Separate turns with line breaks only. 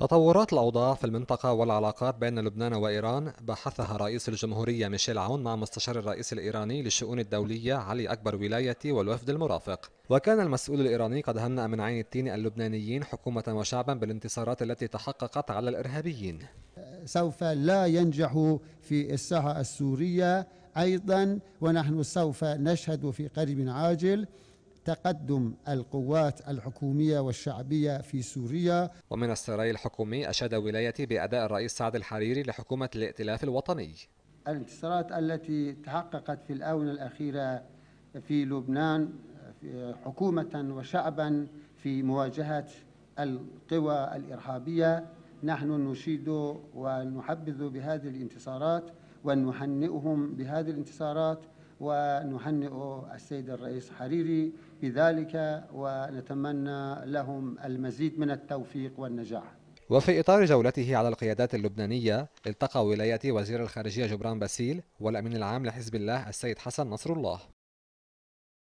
تطورات الأوضاع في المنطقة والعلاقات بين لبنان وإيران بحثها رئيس الجمهورية ميشيل عون مع مستشار الرئيس الإيراني للشؤون الدولية علي أكبر ولاية والوفد المرافق وكان المسؤول الإيراني قد هنأ من عين التين اللبنانيين حكومة وشعبا بالانتصارات التي تحققت على الإرهابيين
سوف لا ينجح في الساحة السورية أيضا ونحن سوف نشهد في قريب عاجل تقدم القوات الحكومية والشعبية في سوريا
ومن السراي الحكومي أشاد ولايتي بأداء الرئيس سعد الحريري لحكومة الائتلاف الوطني
الانتصارات التي تحققت في الآونة الأخيرة في لبنان حكومة وشعبا في مواجهة القوى الإرهابية نحن نشيد ونحبذ بهذه الانتصارات ونهنئهم بهذه الانتصارات ونهنئ السيد الرئيس حريري بذلك ونتمنى لهم المزيد من التوفيق والنجاح
وفي إطار جولته على القيادات اللبنانية التقى ولاية وزير الخارجية جبران باسيل والأمين العام لحزب الله السيد حسن نصر الله